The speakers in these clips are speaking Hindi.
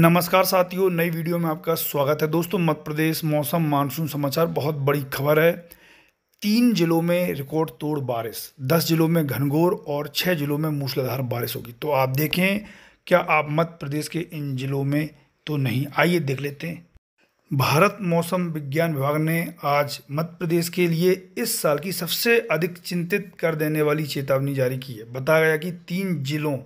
नमस्कार साथियों नई वीडियो में आपका स्वागत है दोस्तों मध्य प्रदेश मौसम मानसून समाचार बहुत बड़ी खबर है तीन जिलों में रिकॉर्ड तोड़ बारिश दस जिलों में घनघोर और छः जिलों में मूसलाधार बारिश होगी तो आप देखें क्या आप मध्य प्रदेश के इन जिलों में तो नहीं आइए देख लेते हैं भारत मौसम विज्ञान विभाग ने आज मध्य प्रदेश के लिए इस साल की सबसे अधिक चिंतित कर देने वाली चेतावनी जारी की है बताया गया कि तीन जिलों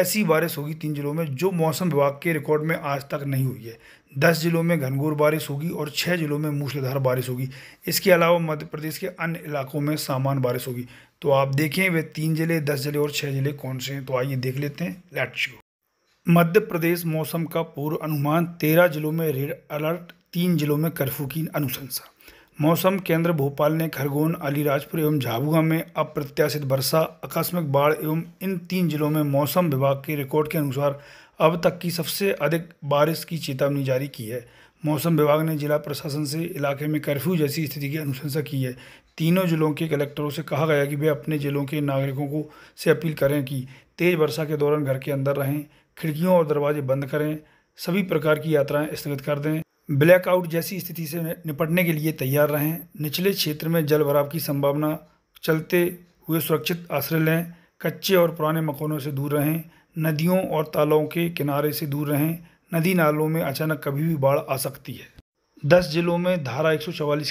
ऐसी बारिश होगी तीन जिलों में जो मौसम विभाग के रिकॉर्ड में आज तक नहीं हुई है दस जिलों में घनघोर बारिश होगी और छः जिलों में मूसलाधार बारिश होगी इसके अलावा मध्य प्रदेश के अन्य इलाकों में सामान्य बारिश होगी तो आप देखें वे तीन जिले दस जिले और छः जिले कौन से हैं तो आइए देख लेते हैं लेट शो मध्य प्रदेश मौसम का पूर्व अनुमान तेरह जिलों में रेड अलर्ट तीन जिलों में कर्फ्यू की अनुशंसा मौसम केंद्र भोपाल ने खरगोन अलीराजपुर एवं झाबुआ में अप्रत्याशित वर्षा आकस्मिक बाढ़ एवं इन तीन जिलों में मौसम विभाग के रिकॉर्ड के अनुसार अब तक की सबसे अधिक बारिश की चेतावनी जारी की है मौसम विभाग ने जिला प्रशासन से इलाके में कर्फ्यू जैसी स्थिति की अनुशंसा की है तीनों जिलों के कलेक्टरों से कहा गया कि वे अपने जिलों के नागरिकों को से अपील करें कि तेज़ वर्षा के दौरान घर के अंदर रहें खिड़कियों और दरवाजे बंद करें सभी प्रकार की यात्राएं स्थगित कर दें ब्लैकआउट जैसी स्थिति से निपटने के लिए तैयार रहें निचले क्षेत्र में जलभराव की संभावना चलते हुए सुरक्षित आश्रय लें कच्चे और पुराने मकानों से दूर रहें नदियों और तालाबों के किनारे से दूर रहें नदी नालों में अचानक कभी भी बाढ़ आ सकती है दस जिलों में धारा एक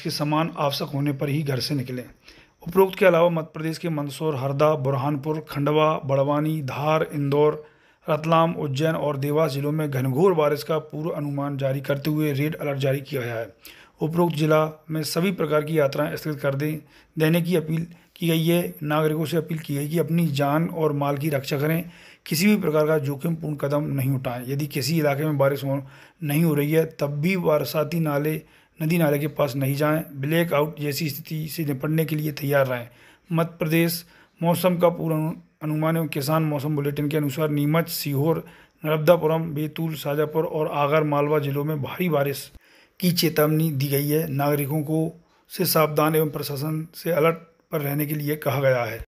के समान आवश्यक होने पर ही घर से निकलें उपरोक्त के अलावा मध्य प्रदेश के मंदसौर हरदा बुरहानपुर खंडवा बड़वानी धार इंदौर रतलाम उज्जैन और देवास जिलों में घनघोर बारिश का पूर्व अनुमान जारी करते हुए रेड अलर्ट जारी किया गया है उपरोक्त जिला में सभी प्रकार की यात्राएं स्थगित कर दें देने की अपील की गई है नागरिकों से अपील की गई कि अपनी जान और माल की रक्षा करें किसी भी प्रकार का जोखिमपूर्ण कदम नहीं उठाएं यदि किसी इलाके में बारिश हो नहीं हो रही है तब भी बरसाती नाले नदी नाले के पास नहीं जाएं ब्लैकआउट जैसी स्थिति से निपटने के लिए तैयार रहें मध्य प्रदेश मौसम का पूरा अनुमान एवं किसान मौसम बुलेटिन के अनुसार नीमच सीहोर नर्मदापुरम बैतूल शाजापुर और आगर मालवा जिलों में भारी बारिश की चेतावनी दी गई है नागरिकों को से सावधान एवं प्रशासन से अलर्ट पर रहने के लिए कहा गया है